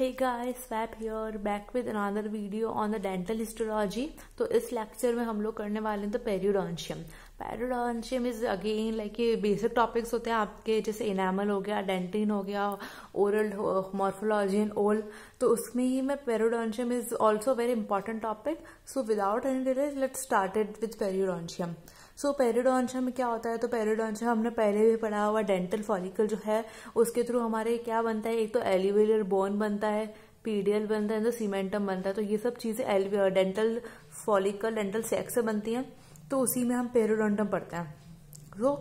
Hey guys, Swap here, back with another video on the dental histology. तो इस lecture में हम लोग करने वाले हैं तो periodontium periodontium is again like ये बेसिक टॉपिक्स होते हैं आपके जैसे इनामल हो गया डेंटिन हो गया ओरल मॉर्फोलॉजी एंड ओल तो उसमें ही मैं periodontium is also very important topic so without any delay let started with periodontium so so, periodontium में क्या होता है तो पेरिडोंशा हमने पहले भी पढ़ा हुआ डेंटल फॉलिकल जो है उसके थ्रू हमारे क्या बनता है एक तो एलिवेलर बोन बनता है पीडीएल बनता है तो सीमेंटम बनता है तो ये सब चीज़ें always dental follicle dental sacs से बनती हैं तो उसी में हम पेरिडोंटम पढ़ते हैं तो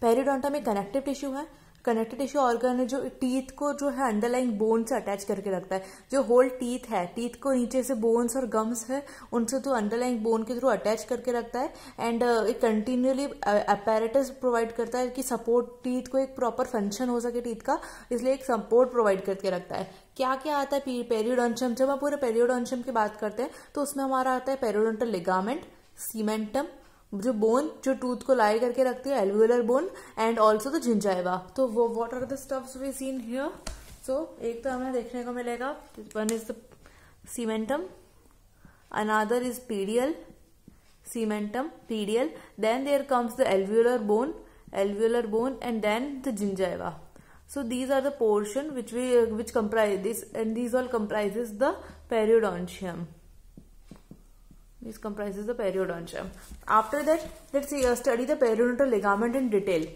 पेरिडोंटम एक कनेक्टिव टिश्यू है कनेक्टिव टिश्यू ऑर्गन है जो टीथ को जो है अंडरलाइन बोन से अटैच करके रखता है जो होल टीथ है टीथ को नीचे से बोन्स और गम्स है उनसे तो अंडरलाइन बोन के थ्रू अटैच करके रखता है एंड एक कंटिन्यूली अपेरेटस प्रोवाइड करता है कि सपोर्ट टीथ को एक प्रॉपर फंक्शन हो सके टीथ का इसलिए एक सपोर्ट प्रोवाइड करके रखता है क्या क्या आता है पेरियोडोंशम जब हम पूरे पेरियोडॉन्शियम की बात करते हैं तो उसमें हमारा आता है पेरियोडोंटल लिगामेंट सीमेंटम जो बोन जो टूथ को लाई करके रखती है alveolar bone and also the gingiva तो वो what are the stuffs we seen here so एक तो हमें देखने को मिलेगा one is the another is PDL cementum PDL then there comes the alveolar bone alveolar bone and then the gingiva so these are the portion which we which comprise this and these all comprise the periodontium This comprises the periodontium. After that, let's see, uh, study the periodontal ligament in detail.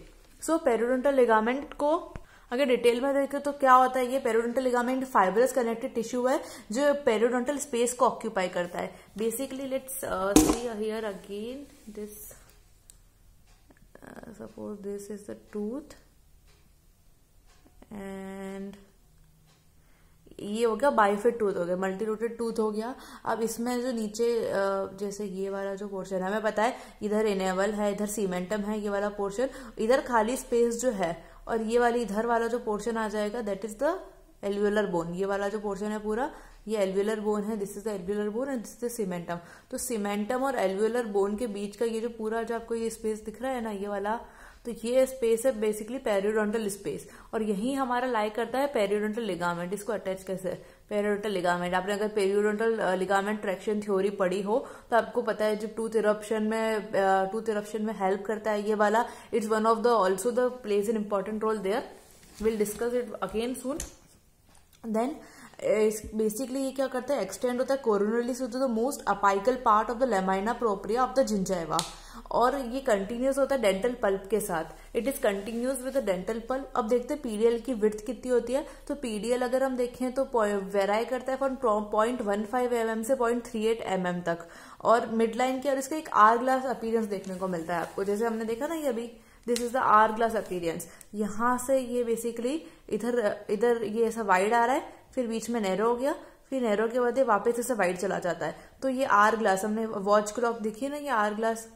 So periodontal ligament को अगर detail में देखें तो क्या होता है ये periodontal ligament fibrous connected tissue है जो पेरोडोंटल स्पेस को ऑक्यूपाई करता है basically let's see here again this suppose this is the tooth and ये हो गया बाईफिट टूथ हो गया मल्टी रूटेड टूथ हो गया अब इसमें जो नीचे जैसे ये वाला जो पोर्शन है हमें पता है इधर इनेवल है इधर सीमेंटम है ये वाला पोर्शन इधर खाली स्पेस जो है और ये वाली इधर वाला जो पोर्शन आ जाएगा that is the alveolar bone ये वाला जो पोर्शन है पूरा ये एल्व्यूलर बोन है this is the alveolar bone and this is cementum तो सीमेंटम और एल्व्यूलर बोन के बीच का ये जो पूरा जो आपको ये स्पेस दिख रहा है ना ये वाला तो ये स्पेस है बेसिकली पेरियोडोंटल स्पेस और यही हमारा लाइक करता है पेरियोडोंटल लिगामेंट इसको अटैच कैसे है पेरियोडोंटल लिगामेंट आपने अगर पेरियोडोंटल लिगामेंट ट्रैक्शन थ्योरी पढ़ी हो तो आपको पता है जब टूथ इरप्शन में टूथ इरप्शन में हेल्प करता है ये वाला it's one of the also the plays an important role there will discuss it again soon then basically ये क्या करता है एक्सटेंड होता है coronally through the most apical part of the lamina propria of the gingiva और ये continuous होता है डेंटल पल्प के साथ it is continuous with dental pulp अब देखते हैं पीडीएल की विर्थ कितनी होती है तो पीडीएल अगर हम देखें तो वेराई करता है from point one five M M से point three eight M M तक और मिड लाइन की और इसका एक आर ग्लास अपीरियंस देखने को मिलता है आपको जैसे हमने देखा ना ये अभी this is the hourglass appearance यहाँ से ये बेसिकली इधर इधर ये ऐसा वाइड आ रहा है फिर बीच में नैरो हो गया फिर नैरो के बाद ये वापस इसे वाइट चला जाता है तो ये आर ग्लास हमने वॉच क्लॉक देखी ना ये आर ग्लास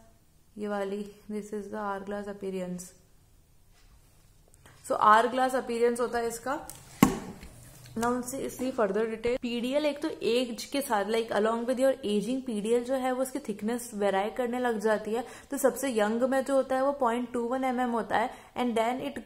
ये वाली this is the hourglass appearance so hourglass appearance होता है इसका ना उनसे इसलिए फर्दर डिटेल पीडीएल एक तो एज के साथ like along with your ageing PDL जो है वो उसकी थिकनेस वेराई करने लग जाती है तो सबसे यंग में जो होता है वो पॉइंट टू वन एम होता है and then it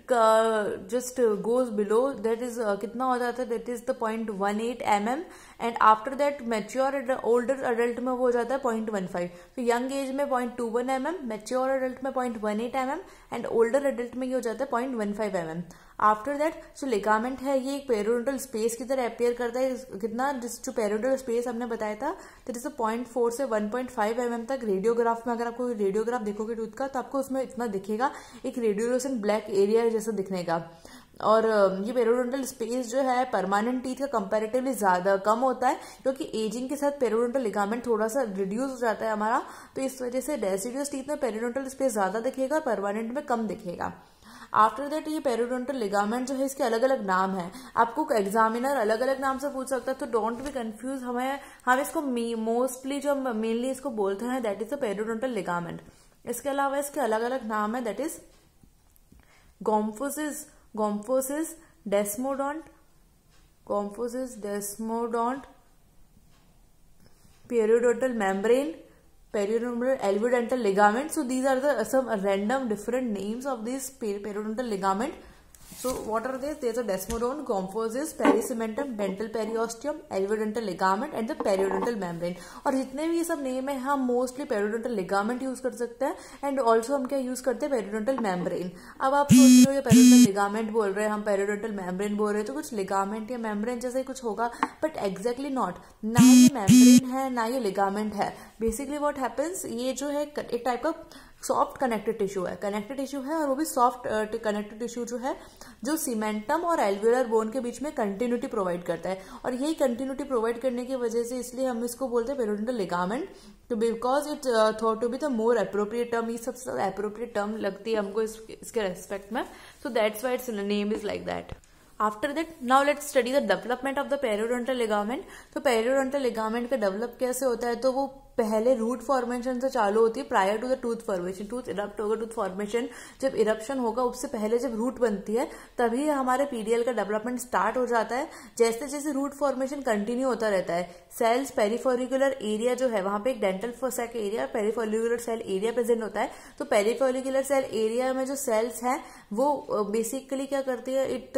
just goes below that is कितना हो जाता है that is the point one eight M M and after that mature older adult में वो हो जाता है पॉइंट वन फाइव तो यंग एज में point two one M M mature adult में point one eight M M and older adult में ये हो जाता है point one five M M after that जो लिगामेंट है ये एक पेरोडल स्पेस की तरह अपेयर करता है कितना जिस जो पेरोडल स्पेस हमने बताया था तो जैसे पॉइंट फोर से one point five M M तक रेडियोग्राफ में अगर आपको रेडियोग्राफ देखोगे टूथ का तो आपको उसमें इतना दिखेगा एक रेडियोलोसन ब्लैक एरिया जैसा दिखने का और ये पेरोडोंटल स्पेस जो है परमानेंट टीथ का कंपेरेटिवली ज़्यादा कम होता है क्योंकि एजिंग के साथ पेरोडोंटल लिगामेंट थोड़ा सा रिड्यूस हो जाता है हमारा तो इस वजह से डेसिडियस टीथ में पेरोडोंटल स्पेस ज़्यादा दिखेगा और परमानेंट में कम दिखेगा आफ्टर दैट ये पेरोडोंटल लिगामेंट जो है इसके अलग अलग नाम है आपको एग्जामिनर अलग अलग नाम से पूछ सकता है तो डोंट बी कंफ्यूज हमें हम इसको मोस्टली जो मेनली इसको बोलते हैं that is the periodontal ligament इसके अलावा इसके अलग अलग नाम है that is gomphosis Gomphosis desmodont, Gomphosis desmodont, periodontal membrane, periodontal alveodental ligament. So these are the some random different names of this periodontal ligament so what are they? There's a desmodon, gomphosis, pericementum, dental periosteum, alveodontal ligament and the periodontal membrane. और जितने भी ये सब name है हम mostly पेरोडेंटल ligament use कर सकते हैं एंड ऑल्सो हम क्या यूज करते हैं पेरोडेंटल मेम्ब्रेन अब आप सोच रहे हो ये पेरियोडोंटल लिगामेंट बोल रहे हैं हम पेरोडेंटल मेम्ब्रेन बोल रहे हैं तो कुछ लिगामेंट या मेम्ब्रेन जैसे ही कुछ होगा बट एग्जैक्टली नॉट ना ये मेम्ब्रेन है ना ये लिगामेंट है बेसिकली वॉट हैपन्स ये जो है एक टाइप का सॉफ्ट कनेक्टेड टिश्यू है कनेक्टेड टिश्यू है और वो भी सॉफ्ट कनेक्टेड टिश्यू जो है जो सीमेंटम और एल्वेलर बोन के बीच में कंटिन्यूटी प्रोवाइड करता है और यही कंटिन्यूटी प्रोवाइड करने की वजह से इसलिए हम इसको बोलते हैं पेरोडेंटल लिगामेंट तो because it thought to be the more appropriate term ये सबसे ज्यादा अप्रोप्रिएट टर्म लगती है हमको इस, इसके रेस्पेक्ट में so that's why its name is like that after that now let study the development of the periodontal ligament तो पेरोडोंटल लिगामेंट का डेवलप कैसे होता है तो वो पहले रूट फॉर्मेशन से चालू होती है prior to the tooth formation tooth erupt होगा टूथ फॉर्मेशन जब इरप्शन होगा उससे पहले जब रूट बनती है तभी हमारे पीडीएल का डेवलपमेंट स्टार्ट हो जाता है जैसे जैसे रूट फॉर्मेशन कंटिन्यू होता रहता है सेल्स पेरीफोरिकुलर एरिया जो है वहां पे एक डेंटल फोसेक area perifollicular cell area present होता है तो पेरीफोलिकुलर सेल एरिया में जो सेल्स हैं वो बेसिकली क्या करती है इट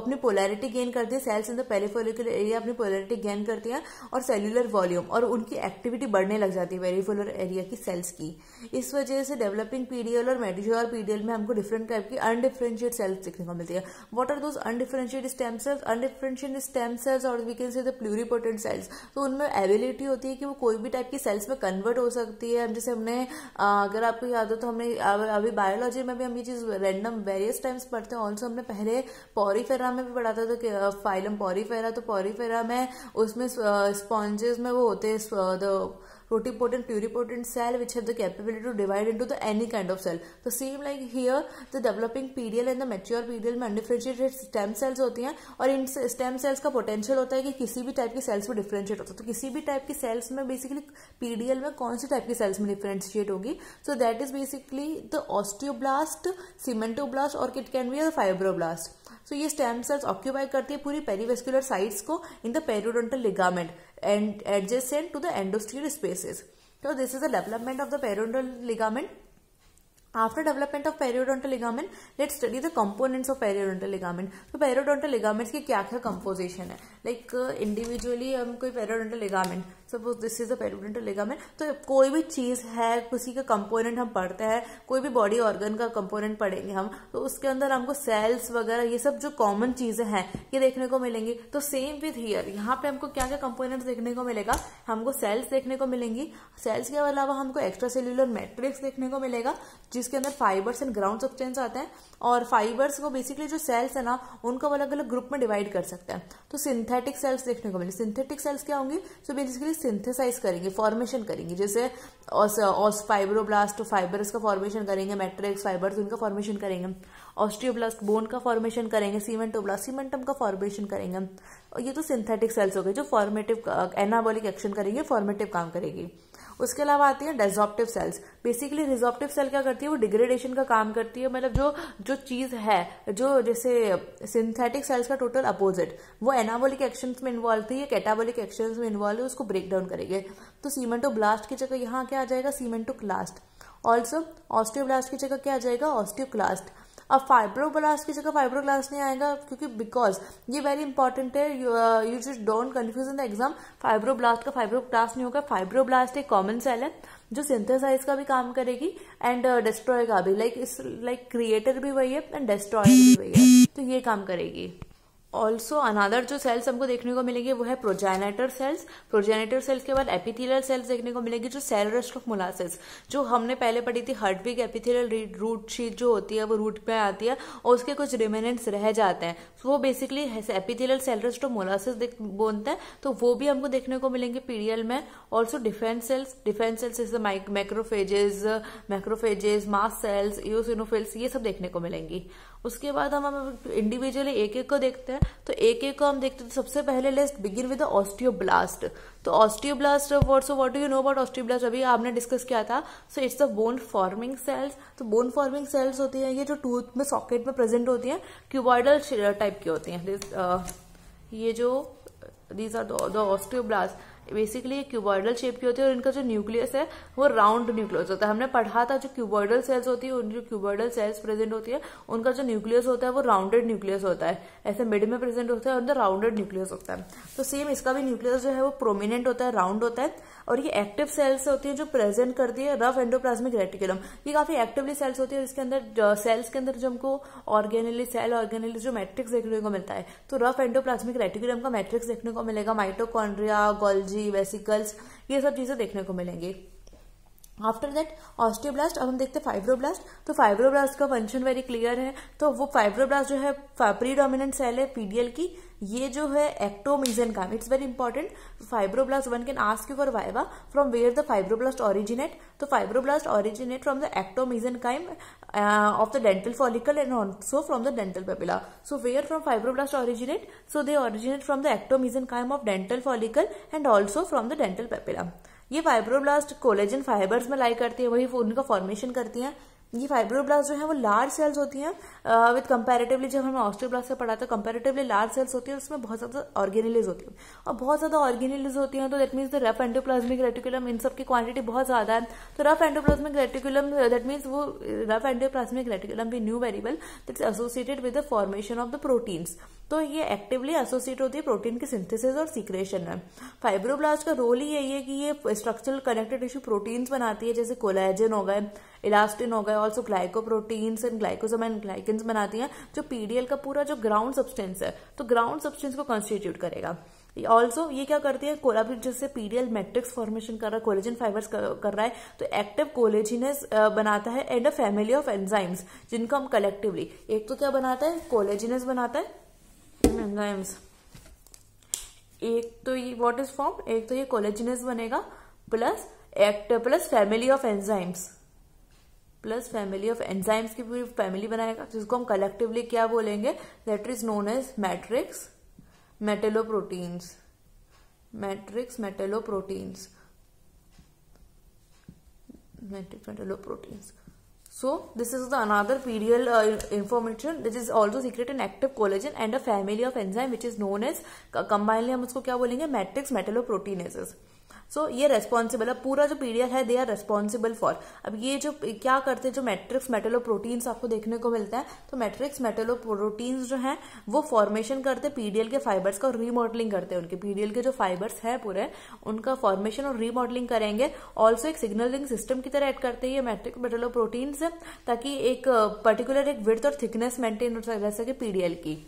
अपनी पोलैरिटी गेन करती है cells in the perifollicular area अपनी पोलैरिटी गेन करती है और सेल्युलर वॉल्यूम और उनकी एक्टिविटी बढ़ने लग जाती है वेरिफोलर एरिया की सेल्स की इस वजह से डेवलपिंग पीडीएल और मेडिजो पीडीएल में हमको डिफरेंट टाइप की अनडिफरेंशिएट सेल्स देखने को मिलती है what are those undifferentiated stem cells undifferentiated stem cells और we can say the pluripotent cells तो उनमें एबिलिटी होती है कि वो कोई भी टाइप की सेल्स में कन्वर्ट हो सकती है जैसे हमने अगर आपको याद हो तो हमने अभी बायोलॉजी में भी हम ये चीज रैंडम वेरियस टाइम्स पढ़ते हैं ऑल्सो हमने पहले पॉरीफेरा में भी पढ़ाता था फाइलम पॉरीफेरा तो पॉरीफेरा तो में उसमें स्पॉन्जेस में वो होते हैं totipotent, pluripotent cell which have the capability to divide into the any kind of cell. तो same like here the developing PDL and the mature PDL में अनडिफ्रेंशिएटेड स्टेम सेल्स होती हैं और इन स्टेम सेल्स का पोटेंशियल होता है कि किसी भी टाइप की सेल्स में डिफ्रेंशिएट होता है तो किसी भी टाइप की सेल्स में बेसिकली पीडीएल में कौन सी टाइप की सेल्स में डिफ्रेंशिएट होगी so that is basically the osteoblast cementoblast और it can be a fibroblast so so, ये स्टेम सेल्स ऑक्यूपाई करती है पूरी पेरीवेस्कुलर साइट्स को in the periodontal ligament and adjacent to the endosteal spaces so this is the development of the periodontal ligament after development of periodontal ligament let's study the components of periodontal ligament तो periodontal ligaments की क्या क्या composition है like uh, individually हम कोई periodontal ligament suppose this is the periodontal ligament तो कोई भी चीज़ है किसी का कंपोनेंट हम पढ़ते हैं कोई भी बॉडी ऑर्गन का कंपोनेंट पढ़ेंगे हम तो उसके अंदर हमको सेल्स वगैरह ये सब जो कॉमन चीज़ें हैं ये देखने को मिलेंगी तो सेम विथ हियर यहाँ पे हमको क्या क्या कंपोनेंट देखने को मिलेगा हमको सेल्स देखने को मिलेंगी सेल्स के अलावा हमको एक्स्ट्रा सेल्यूलर मेट्रिक्स देखने को मिलेगा जिसके अंदर फाइबर्स एंड ग्राउंड सब्सटेंस आते हैं और फाइबर्स को बेसिकली जो सेल्स है ना उनको अलग अलग ग्रुप में डिवाइड कर सकते हैं तो सिंथेटिक सेल्स देखने को मिले सिंथेटिक सेल्स क्या होंगी सो बेसिकली सिंथेसाइज करेंगे फॉर्मेशन करेंगे जैसे फाइब्रोब्लास्ट फाइबर्स का फॉर्मेशन करेंगे मैट्रिक्स फाइबर्स उनका फॉर्मेशन करेंगे ऑस्टियोब्लास्ट बोन का फॉर्मेशन करेंगे सीमेंटोब्लास्ट सीमेंटम का फॉर्मेशन करेंगे और ये तो सिंथेटिक सेल्स हो गए जो फॉर्मेटिव एनाबॉलिक एक्शन करेंगे फॉर्मेटिव काम करेगी उसके अलावा आती है डेजॉप्टिव सेल्स बेसिकली रिजॉप्टिव सेल क्या करती है वो डिग्रेडेशन का काम करती है मतलब जो जो चीज़ है जो जैसे सिंथेटिक सेल्स का टोटल अपोजिट वो एनाबोलिक एक्शन में इन्वॉल्व थी या कैटाबोलिक एक्शन में इन्वॉल्व है उसको ब्रेक डाउन करेंगे तो सीमेंटो ब्लास्ट की जगह यहाँ क्या आ जाएगा सीमेंटो क्लास्ट ऑल्सो ऑस्टियोब्लास्ट की जगह क्या आ जाएगा ऑस्टियोक्लास्ट अब फाइब्रोब्लास्ट की जगह फाइब्रोग्लास्ट नहीं आएगा क्योंकि बिकॉज ये वेरी इंपॉर्टेंट है you just don't confuse in the exam fibroblast का फाइब्रोब्लास्ट नहीं होगा फाइब्रोब्लास्ट एक कॉमन सेल है जो सिंथेसाइज का भी काम करेगी एंड डिस्ट्रॉय uh, का भी लाइक इस लाइक क्रिएटर भी वही है एंड डिस्ट्रॉय भी वही है तो ये काम करेगी ऑल्सो अनादर जो सेल्स हमको देखने को मिलेंगे वो है प्रोजेनेटर सेल्स प्रोजेनेटर सेल्स के बाद एपिथेलियल सेल्स देखने को मिलेंगे जो सेल रेस्ट ऑफ मोलासेस जो हमने पहले पढ़ी थी हर्टविक एपिथेलियल रूट शीट जो होती है वो रूट पे आती है और उसके कुछ रिमेनेंट्स रह जाते हैं तो वो basically epithelial cell rest of Malassez बोलते हैं तो वो भी हमको देखने को मिलेंगे पीरियल में also defence cells defence cells जैसे macrophages microphages mast cells eosinophils ये सब देखने को मिलेंगी उसके बाद हम इंडिविजुअली एक एक को देखते हैं है तो एक एक को हम देखते हैं तो सबसे पहले लेट्स बिगिन विद ऑस्टियोब्लास्ट तो osteoblast word so what do you know about osteoblast अभी आपने डिस्कस किया था so it's the bone forming cells तो बोन फॉर्मिंग सेल्स होती है ये जो टूथ में सॉकेट में प्रेजेंट होती है क्यूबॉइडल टाइप की होती है uh, ये जो these are the osteoblast basically ये क्यूबॉइडल शेप की होती है और इनका जो न्यूक्लियस है वो राउंड न्यूक्लियस होता है हमने पढ़ा था जो क्यूबॉइडल सेल्स होती है उन जो क्यूबॉइडल सेल्स प्रेजेंट होती है उनका जो न्यूक्लियस होता है वो राउंडेड न्यूक्लियस होता है ऐसे मिड में प्रेजेंट होता है और राउंडेड न्यूक्लियस होता है तो सेम इसका भी न्यूक्लियस जो है वो प्रोमिनेंट होता है राउंड होता है और ये एक्टिव सेल्स होती है जो प्रेजेंट करती है रफ एंडोप्लाज्मिक रेटिकुलम ये काफी एक्टिवली सेल्स होती है और इसके अंदर सेल्स के अंदर जो हमको ऑर्गेनली सेल ऑर्गेनली जो मैट्रिक्स देखने को मिलता है तो रफ एंडोप्लाज्मिक रेटिकुलम का मैट्रिक्स देखने को मिलेगा माइटोकॉन्ड्रिया गोल्जी वेसिकल्स ये सब चीजें देखने को मिलेंगी आफ्टर दैट ऑस्टियोब्लास्ट अब हम देखते हैं फाइब्रोब्लास्ट तो फाइब्रोब्लास्ट का फंक्शन वेरी क्लियर है तो वो फाइब्रोब्लास्ट जो है प्रीडोमिनेंट सेल है पीडीएल की ये जो है एक्टोमिजन का it's very important fibroblast one can ask you for viva from where the fibroblast originate तो fibroblast originate from the ectomesenchyme of the dental follicle and also from the dental papilla so where from fibroblast originate so they originate from the ectomesenchyme of dental follicle and also from the dental papilla ये fibroblast collagen fibers में lay करती है वही उनका formation करती हैं ये fibroblast जो है वो लार्ज सेल्स होती हैं विद कंपैरेटिवली जब हमें ऑस्ट्रोब्लास्ट से पढ़ा था कंपैरेटिवली लार्ज सेल्स होती है उसमें बहुत ज्यादा ऑर्गेनिलीज होती है और बहुत ज्यादा ऑर्गेनिलीज होती हैं तो that means the rough endoplasmic reticulum इन सब की क्वांटिटी बहुत ज्यादा है तो rough endoplasmic reticulum that means वो रफ एंडोप्लाज्मिक रेटिकुलम भी new variable that's associated with the formation of the proteins तो ये एक्टिवली एसोसिएट होती है प्रोटीन की सिंथेसिस और सीक्रेशन में फाइब्रोब्लास्ट का रोल ही यही है कि ये स्ट्रक्चरल कनेक्टेड टिश्यू प्रोटीन्स बनाती है जैसे कोलाइजन हो गए इलास्टिन हो गए ऑल्सो ग्लाइकोप्रोटीन्स एंड ग्लाइकोजम एंड ग्लाइकिनस बनाती हैं जो पीडीएल का पूरा जो ग्राउंड सब्सटेंस है तो ग्राउंड सब्सटेंस को कॉन्स्टिट्यूट करेगा ऑल्सो ये क्या करती है कोलाबिट जैसे पीडीएल मैट्रिक्स फॉर्मेशन कर रहा है कोलेजन फाइबर्स कर रहा है तो एक्टिव कोलेजिनस बनाता है and a family of enzymes जिनको हम कलेक्टिवली एक तो क्या बनाता है कोलेजिनस बनाता है एंजाइम्स एक तो ये व्हाट इज फॉर्म एक तो ये कोलेजिनस बनेगा plus act plus family of enzymes plus family of enzymes की पूरी फैमिली बनाएगा जिसको हम कलेक्टिवली क्या बोलेंगे that is known as matrix metalloproteinases matrix metalloproteinases matrix metalloproteinases So this is the another pedial uh, information. This is also secret an active collagen and a family of enzyme which is known as combinedly हम उसको क्या बोलेंगे matrix metalloproteinases. So so, ये responsible है पूरा जो PDL है they are responsible for अब ये जो क्या करते हैं जो मैट्रिक्स मेटेलो प्रोटीन्स आपको देखने को मिलता है तो मैट्रिक्स मेटेलो प्रोटीन्स जो हैं वो फॉर्मेशन करते पीडीएल के फाइबर्स का रीमॉडलिंग करते हैं उनके पीडीएल के जो फाइबर्स है पूरे उनका फॉर्मेशन और रीमॉडलिंग करेंगे ऑल्सो एक सिग्नलिंग सिस्टम की तरह एड करते हैं मैट्रिक मेटेलो प्रोटीन्स ताकि एक पर्टिकुलर uh, एक विर्थ और थिकनेस मेंटेन रह सके पीडीएल की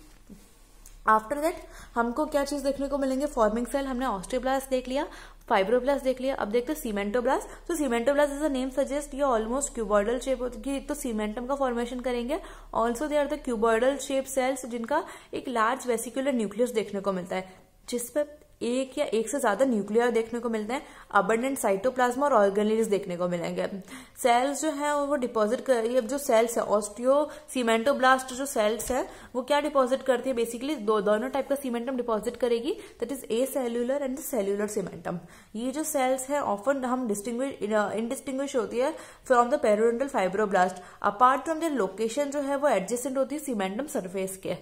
आफ्टर दैट हमको क्या चीज देखने को मिलेंगे फॉर्मिंग सेल हमने ऑस्ट्रोब्लास्ट देख लिया फाइब्रोब्लास्ट देख लिया अब देखते हैं सीमेंटोब्लास्ट तो cementoblast is a name suggest ये ऑलमोस्ट क्यूबॉइडल शेप होती है तो सीमेंटम का फॉर्मेशन करेंगे also they are the cuboidal shape cells जिनका एक लार्ज वेसिकुलर न्यूक्लियस देखने को मिलता है जिसपे एक या एक से ज्यादा न्यूक्लियर देखने को मिलते हैं अबंडेंट साइटोप्लाज्मा और ऑर्गेनिज देखने को मिलेंगे सेल्स जो है वो डिपॉजिट कर है जो सेल्स है ऑस्टियो सीमेंटोब्लास्ट जो सेल्स है वो क्या डिपॉजिट करती है बेसिकली दो दोनों टाइप का सीमेंटम डिपॉजिट करेगी that is acellular and cellular cementum ये जो सेल्स है ऑफन हम डिस्टिंग इनडिस्टिंग्विश होती है from the periodontal fibroblast apart from the location जो है वो एडजस्टेंट होती है सीमेंटम सरफेस के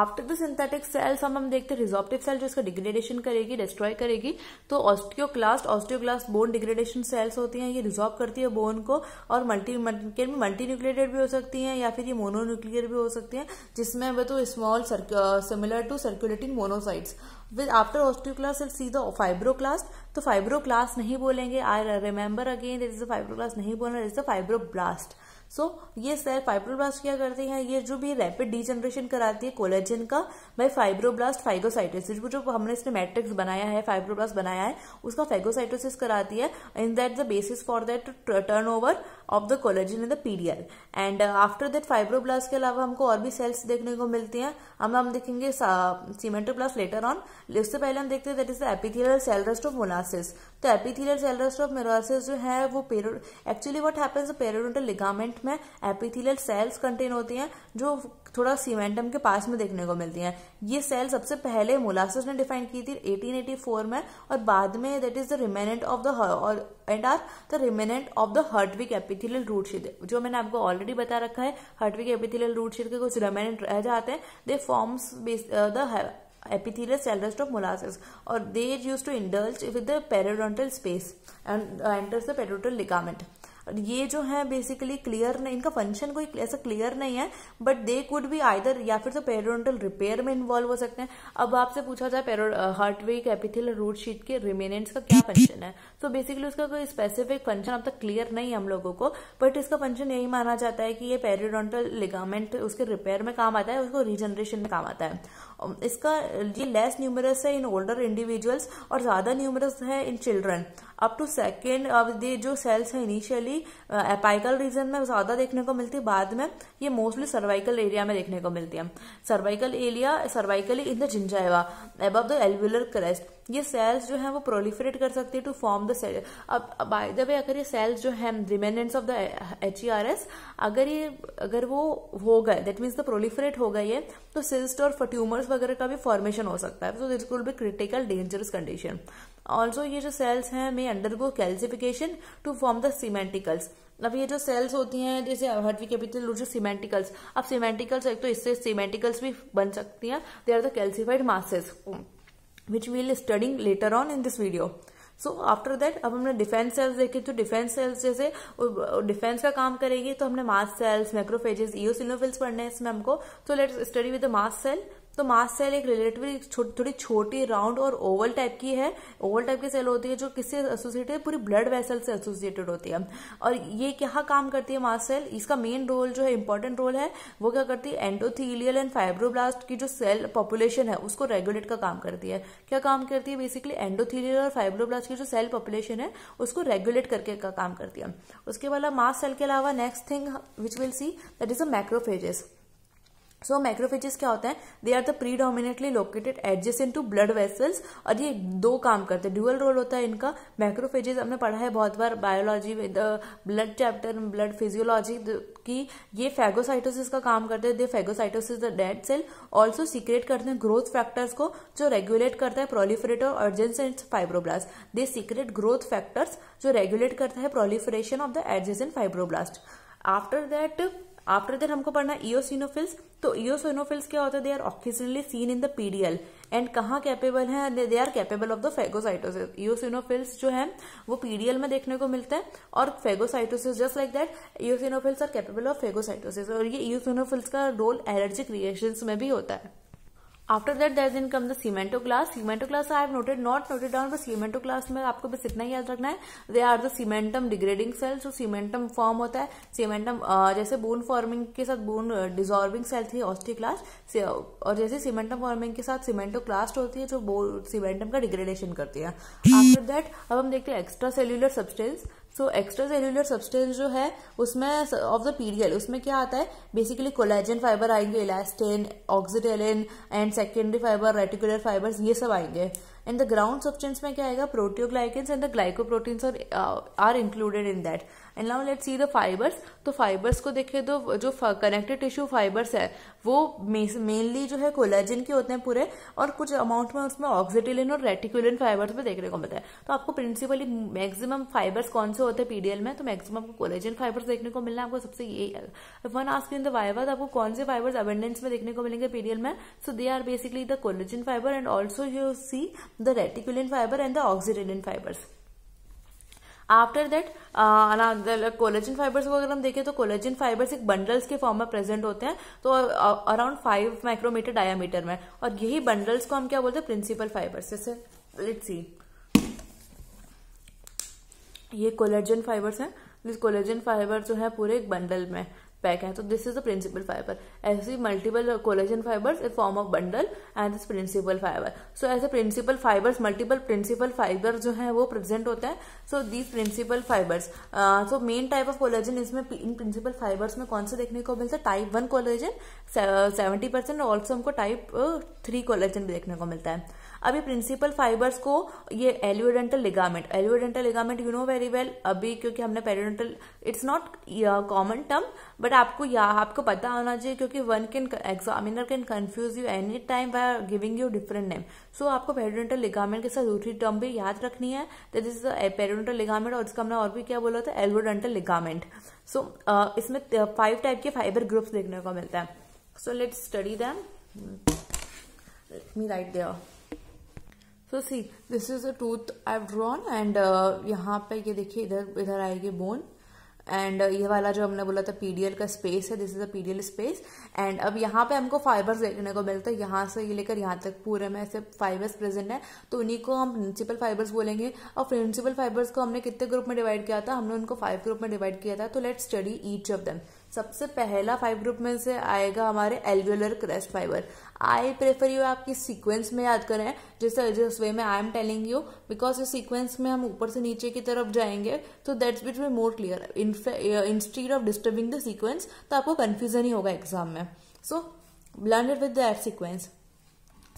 आफ्टर द सिंथेटिक सेल्स हम हम देखते हैं रिजॉप्टिव सेल जो इसका डिग्रेडेशन करेगी डिस्ट्रॉय करेगी तो osteoclast osteoclast bone degradation cells होती हैं ये रिजॉर्व करती है बोन को और मल्टी मल्टी न्यूक्लियटेड भी हो सकती हैं या फिर ये मोनो न्यूक्लियर भी हो सकती हैं जिसमें वे तो small similar to circulating monocytes with after osteoclast it see the fibroclast तो फाइब्रोक्लास्ट नहीं बोलेंगे I remember again that is the fibroclast नहीं बोलना it is the fibroblast so so, ये सेल फाइब्रोब्लास्ट क्या करते हैं ये जो भी रैपिड डीजनरेशन कराती है कोलेजन का बाय फाइब्रोब्लास्ट फाइगोसाइटोसिस जो, जो हमने इसने मैट्रिक्स बनाया है फाइब्रोब्लास्ट बनाया है उसका फाइगोसाइटोसिस कराती है in that the basis for that turn over of the collagen in the PDL and after that fibroblast के अलावा हमको और भी सेल्स देखने को मिलती हैं हम हम देखेंगे सीमेंटोब्लास्ट लेटर ऑन उससे पहले हम देखते हैं that is the epithelial cell rest of Malassez तो epithelial cell rest of Malassez जो है वो actually what happens periodontal ligament cement में एपिथिलियल सेल्स कंटेन होती हैं जो थोड़ा सीमेंटम के पास में देखने को मिलती हैं ये सेल सबसे पहले मोलासिस ने डिफाइन की थी 1884 में और बाद में that is the remnant of the और and are the remnant of the Hertwig epithelial root sheath जो मैंने आपको ऑलरेडी बता रखा है हर्टविक एपिथिलियल रूट शीट के कुछ रिमेनेंट रह जाते हैं they forms the epithelial cell rest of molasses or they used to indulge with the periodontal space and uh, enters the periodontal ligament ये जो है बेसिकली क्लियर नहीं इनका फंक्शन कोई ऐसा क्लियर नहीं है बट दे कुड भी आइदर या फिर तो पेरोडोंटल रिपेयर में इन्वॉल्व हो सकते हैं अब आपसे पूछा जाए पेरो हार्टवे कैपिथिल रूट शीट के रिमेनेंट्स का क्या फंक्शन है तो बेसिकली उसका कोई स्पेसिफिक फंक्शन अब तक क्लियर नहीं है हम लोगों को बट इसका फंक्शन यही माना जाता है कि ये पेरोडोंटल लिगामेंट उसके रिपेयर में काम आता है उसको रिजनरेशन में काम आता है इसका ये लेस न्यूमरस है इन ओल्डर इंडिविजुअल्स और ज्यादा न्यूमरस है in children up to second अब ये जो सेल्स है इनिशियली एपाइकल रीजन में ज्यादा देखने को मिलती है बाद में ये मोस्टली सर्वाइकल एरिया में देखने को मिलती है cervical area cervically in the gingiva above the alveolar crest ये सेल्स जो है वो प्रोलिफरेट कर सकती है टू फॉर्म द सेल अब बाय द वे अगर ये सेल्स जो है remnants of the H E R S अगर ये अगर वो हो गए दैट मीन्स द प्रोलिफरेट हो गए तो सिस्ट और ट्यूमर्स वगैरह का भी फॉर्मेशन हो सकता है so this will be critical dangerous condition also ये जो सेल्स हैं may undergo calcification to form the cementicles अब ये जो सेल्स होती हैं जैसे हर्टवी कैपिटल जो सीमेंटिकल्स अब सीमेंटिकल्स एक तो इससे सीमेंटिकल्स भी बन सकती हैं they are the calcified masses which we'll studying later on in this video so after that अब हमने डिफेंस सेल्स देखे तो डिफेंस सेल्स जैसे डिफेंस का काम करेगी तो हमने मास सेल्स माइक्रोफेजेस ईओसिनोफिल्स पढ़ने हैं इसमें हमको तो let's study with the mast cell तो मास सेल एक रिलेटिवली थोड़ी छोटी राउंड और ओवल टाइप की है ओवल टाइप की सेल होती है जो किससे एसोसिएटेड पूरी ब्लड वेसल से एसोसिएटेड होती है और ये क्या काम करती है मास सेल इसका मेन रोल जो है इंपॉर्टेंट रोल है वो क्या करती है एंडोथीलियल एंड फाइब्रोब्लास्ट की जो सेल पॉपुलेशन है उसको रेगुलेट का काम करती है क्या काम करती है बेसिकली एंडोथीलियल और फाइब्रोब्लास्ट की जो सेल पॉपुलेशन है उसको रेगुलेट करके का काम करती है उसके बाद मास सेल के अलावा next thing which will see that is a macrophages so macrophages क्या होते हैं they are the predominately located adjacent to blood vessels और ये दो काम करते हैं ड्यूअल रोल होता है इनका मैक्रोफेजेस हमने पढ़ा है बहुत बार biology blood chapter blood physiology की ये फैगोसाइटोसिस का काम करते हैं they phagocytosis the dead cell also secrete करते हैं ग्रोथ फैक्टर्स को जो रेगुलेट करता है प्रोलिफरेटर अर्जेंस and fibroblast they secrete growth factors जो रेगुलेट करता है proliferation of the adjacent fibroblast after that after that हमको पढ़ना इोसिनोफिल्स तो इोसिनोफिल्स क्या होता है they are occasionally seen in the PDL and कहाँ कैपेबल है they are capable of the phagocytosis eosinophils जो है वो पीडीएल में देखने को मिलता है और phagocytosis just like that eosinophils are capable of phagocytosis और ये इोसिनोफिल्स का रोल एलर्जिक रिएक्शन में भी होता है after that that in come the class cementoclast I have noted not noted down बस सीमेंटो क्लास में आपको बस इतना याद रखना है they are the cementum degrading cells जो सीमेंटम फॉर्म होता है सीमेंटम जैसे बोन फॉर्मिंग के साथ बोन डिजॉर्विंग सेल थी ऑस्टी क्लास और जैसे सीमेंटम फॉर्मिंग के साथ सीमेंटो क्लास्ट होती है जो सीमेंटम का डिग्रेडेशन करती है आफ्टर दैट अब हम देखते हैं extracellular substance so extracellular substance जो है उसमें ऑफ द पीडीएल उसमें क्या आता है बेसिकली कोलेजन फाइबर आएंगे elastin oxytalan and secondary fiber reticular fibers ये सब आएंगे एंड द ग्राउंड सब्सटेंस में क्या आएगा प्रोटियोग्लाइकेंस एंड द ग्लाइकोप्रोटीन्स और are included in that and now let see the fibers तो फाइबर्स को देखे तो जो कनेक्टेड टिश्यू फाइबर्स है वो मेनली जो है कोलाजिन के होते हैं पूरे और कुछ अमाउंट में उसमें ऑक्सीटिलिन और रेटिकुलिन फाइबर्स में देखने को मिलता है तो आपको प्रिंसिपली मैक्सिमम फाइबर्स कौन से होते हैं पीडीएल में तो मैक्सिमम आपको कोलाजिन फाइबर्स देखने को मिलना है आपको सबसे ये वन आस्क इन द आपको कौन से फाइबर्स अवेंडेंस में देखने को मिलेंगे पीडीएल में so they are basically the collagen fibre and also you see the reticulin fiber and the oxyrenin fibers after that collagen fibres को अगर हम देखें तो कोलेजन फाइबर्स एक बंडल्स के फॉर्म में प्रेजेंट होते हैं तो अराउंड फाइव माइक्रोमीटर डायामीटर में और यही बंडल्स को हम क्या बोलते हैं प्रिंसिपल फाइबर्स जैसे लेट्स सी ये कोलेजन फाइबर्स हैं दिस कोलेजन फाइबर जो है पूरे एक बंडल में पैक है तो this is the principal fibre ऐसी multiple collagen fibres a form of bundle and this principal fibre so ऐसे principal fibres multiple principal fibre जो है वो प्रेजेंट होते हैं so these principal fibres so main type of collagen इसमें इन principal fibres में कौन से देखने को मिलता है type one collagen seventy percent also हमको टाइप थ्री कोलेजन भी देखने को मिलता है अभी प्रिंसिपल फाइबर्स को ये alveodental ligament alveodental ligament you know very well अभी क्योंकि हमने periodontal it's not common term but आपको या आपको पता होना चाहिए क्योंकि one can examiner can confuse you any time by giving you different name so आपको पेरिडेंटल लिगामेंट के साथ दूसरी टर्म भी याद रखनी है दिस इज पेरिडेंटल लिगामेंट और इसका हमने और भी क्या बोला था एल्वोडेंटल लिगामेंट सो इसमें फाइव uh, टाइप के फाइबर ग्रुप्स देखने को मिलता है so let's study them let me write there so see this is a tooth I have drawn and यहाँ पे ये देखिए इधर इधर आएगी बोन एंड ये वाला जो हमने बोला था पीडीएल का स्पेस है this is a PDL space and अब यहाँ पे हमको फाइबर्स देखने को मिलते हैं यहाँ से ये लेकर यहाँ तक पूरे में ऐसे फाइबर्स प्रेजेंट है तो उन्हीं को हम प्रिंसिपल फाइबर्स बोलेंगे और प्रिंसिपल फाइबर्स को हमने कितने ग्रुप में डिवाइड किया था हमने उनको फाइव ग्रुप में डिवाइड किया था तो let study each of them सबसे पहला फाइव ग्रुप में से आएगा हमारे alveolar crest fibre I prefer you आपकी सीक्वेंस में याद करें जैसे जिस वे में I am telling you because इस सीक्वेंस में हम ऊपर से नीचे की तरफ जाएंगे तो that's bit way more clear instead of disturbing the sequence तो आपको कन्फ्यूजन ही होगा एग्जाम में so blunder with that sequence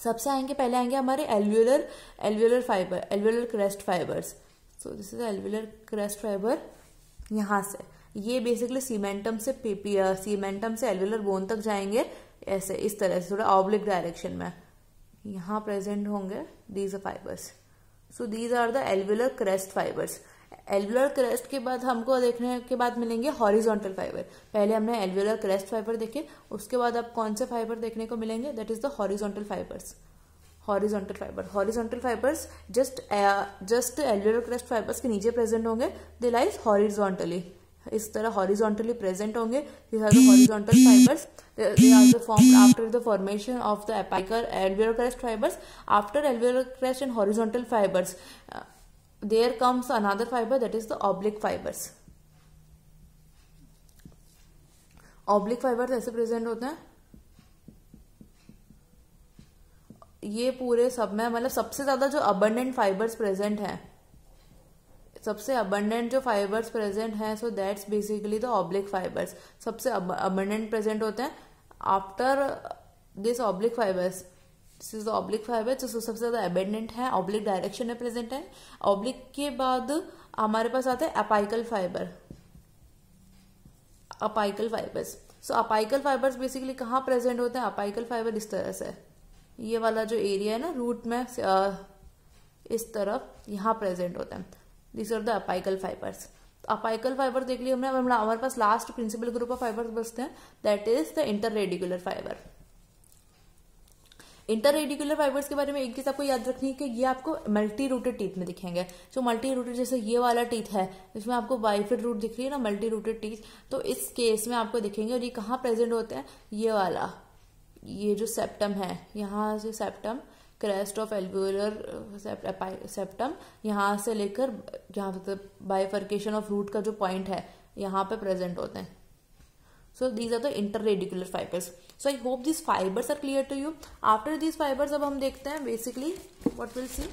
सबसे आएंगे पहले आएंगे हमारे alveolar alveolar fibre alveolar crest fibres so this is alveolar crest fibre यहाँ से ये बेसिकली सीमेंटम से सीमेंटम uh, से एलवेलर बोन तक जाएंगे ऐसे इस तरह से थोड़ा ऑब्लिक डायरेक्शन में यहाँ प्रेजेंट होंगे these are fibres so these are the alveolar crest fibres alveolar crest के बाद हमको देखने के बाद मिलेंगे हॉरिजॉन्टल फाइबर पहले हमने एलवेलर क्रेस्ट फाइबर देखे उसके बाद आप कौन से फाइबर देखने को मिलेंगे that is the horizontal fibres horizontal fibre horizontal fibres just just alveolar crest fibres के नीचे प्रेजेंट होंगे दे लाइज हॉरिजॉन्टली इस तरह हॉरिजॉन्टली प्रेजेंट होंगे this are the horizontal fibres they are the formed after the formation of the apical alveolar crest fibres after alveolar crest and horizontal fibres there comes another fibre that is the oblique fibres oblique fibres ऐसे present होते हैं ये पूरे सब में मतलब सबसे ज्यादा जो अबंडेंट फाइबर्स प्रेजेंट हैं सबसे अबंडेंट जो फाइबर्स प्रेजेंट हैं so that's basically the oblique fibres सबसे अबंडेंट प्रेजेंट होते हैं after this oblique fibres this is the oblique fibre जो सबसे ज्यादा अबेंडेंट है ऑब्लिक डायरेक्शन में प्रेजेंट है ऑब्लिक के बाद हमारे पास आते हैं apical fibre apical fibres so apical fibres basically कहाँ प्रेजेंट होते हैं अपाइकल फाइबर इस तरह से ये वाला जो एरिया है ना रूट में इस तरफ यहाँ प्रेजेंट होते हैं this are the apical fibres apical fibre देख लिए हमने हमारे पास last principal group of fibres बचते हैं that is the interradicular fibre interradicular fibres के बारे में एक चीज आपको याद रखनी है कि ये आपको मल्टी रूटेड टीथ में दिखेंगे जो मल्टी रूटेड जैसे ये वाला टीथ है इसमें आपको बाइफिड रूट दिख रही है ना मल्टी रूटेड टीथ तो इस केस में आपको दिखेंगे और ये कहाँ प्रेजेंट होते हैं ये वाला ये जो सेप्टम है यहाँ से septum crest of alveolar septum यहां से लेकर यहां तक बायफर्केशन ऑफ रूट का जो पॉइंट है यहां पे प्रेजेंट होते हैं so these are the interradicular fibres so I hope this fibres are clear to you after this fibres अब हम देखते हैं basically what will see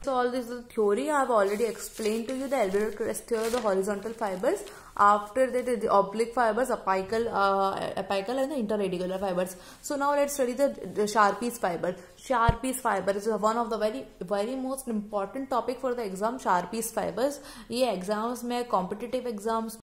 So all this is the theory I have already explained to you the alveolar crest theory, the horizontal fibers. After that the oblique fibers, apical, uh, apical and the interradicular fibers. So now let's study the, the Sharpie's fiber. Sharpie's fiber is one of the very very most important topic for the exam. Sharpie's fibers. These exams में competitive exams